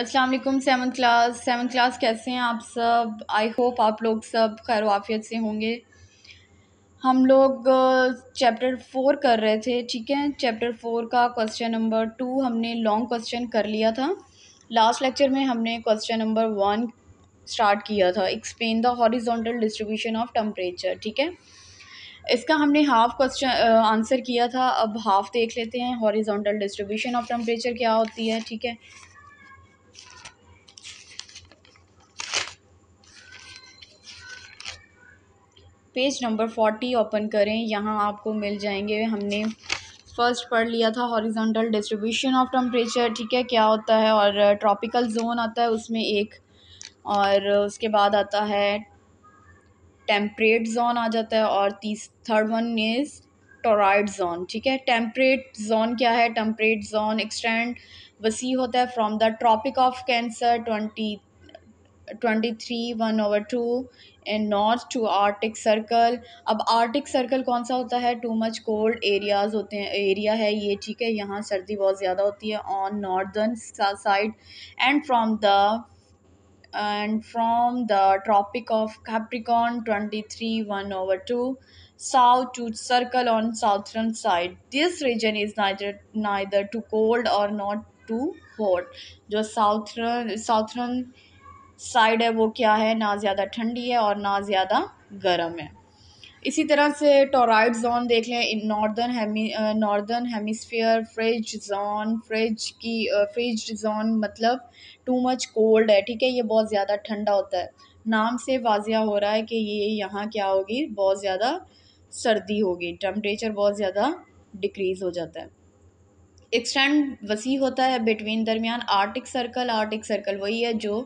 अस्सलाम वालेकुम seven class seven class कैसे हैं आप सब आई होप आप लोग सब खैर वाफियत से होंगे हम लोग चैप्टर फोर कर रहे थे ठीक है चैप्टर फोर का क्वेश्चन नंबर टू हमने लॉन्ग क्वेश्चन कर लिया था लास्ट लेक्चर में हमने क्वेश्चन नंबर वन स्टार्ट किया था explain the horizontal distribution of temperature ठीक है इसका हमने हाफ क्वेश्चन आंसर किया था अब हाफ देख लेते हैं हॉरिजॉन्टल डिस्ट्रीब्यूशन ऑफ टम्परेचर क्या होती है ठीक है पेज नंबर फोर्टी ओपन करें यहाँ आपको मिल जाएंगे हमने फर्स्ट पढ़ लिया था हॉरिजॉन्टल डिस्ट्रीब्यूशन ऑफ टम्परेचर ठीक है क्या होता है और ट्रॉपिकल जोन आता है उसमें एक और उसके बाद आता है टेम्परेट जोन आ जाता है और तीस third one is torrid zone ठीक है टेम्परेट जोन क्या है टेम्परेट जोन एक्सटेंड वसी होता है from the tropic of cancer twenty 23 one over two and north to arctic circle अब आर्टिक सर्कल कौन सा होता है टू मच कोल्ड एरियाज़ होते हैं एरिया है ये ठीक है यहाँ सर्दी बहुत ज़्यादा होती है on northern side and from the and from the Tropic of Capricorn 23 1 over 2 south to circle on southern side. This region is neither neither too cold or not too hot. जो southern southern साइड है वो क्या है ना ज़्यादा ठंडी है और ना ज़्यादा गर्म है इसी तरह से टोराइड जोन देख लें northern hemi northern hemisphere frigid zone frigid की फ्रिज जोन मतलब टू मच कोल्ड है ठीक है ये बहुत ज़्यादा ठंडा होता है नाम से वाजिया हो रहा है कि ये यहाँ क्या होगी बहुत ज़्यादा सर्दी होगी टेम्परेचर बहुत ज़्यादा डिक्रीज़ हो जाता है एक्सटेंड वसी होता है बिटवीन दरमियान आर्टिक सर्कल आर्टिक सर्कल वही है जो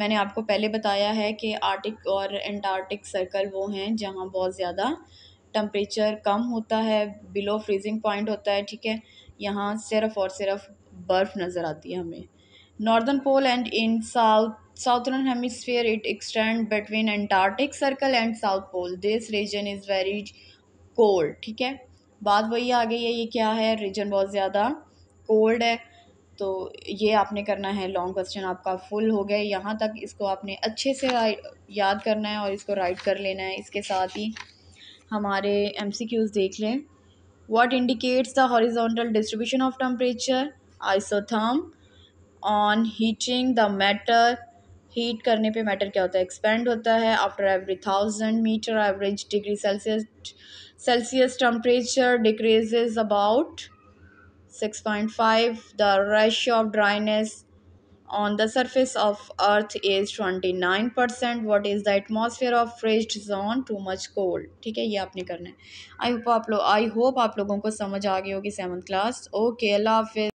मैंने आपको पहले बताया है कि आर्टिक और एंटार्टिक सर्कल वो हैं जहाँ बहुत ज़्यादा टम्परेचर कम होता है बिलो फ्रीजिंग पॉइंट होता है ठीक है यहाँ सिर्फ और सिर्फ बर्फ़ नज़र आती है हमें northern pole and in south southern hemisphere it extend between antarctic circle and south pole this region is very cold ठीक है बात वही आ गई है ये क्या है रीजन बहुत ज़्यादा कोल्ड है तो ये आपने करना है लॉन्ग क्वेश्चन आपका फुल हो गया यहाँ तक इसको आपने अच्छे से याद करना है और इसको राइट कर लेना है इसके साथ ही हमारे एम देख लें what indicates the horizontal distribution of temperature isotherm on heating the matter heat करने पे मैटर क्या होता है एक्सपेंड होता है after every thousand metre average degree celsius celsius temperature decreases about 6.5 the ratio of dryness on the surface of earth is 29% what is the atmosphere of frigid zone too much cold ठीक है ये आपने करना है I hope आप लोग I hope आप लोगों को समझ आ गई होगी सेवन्थ क्लास ओके अल्लाह हाफिज़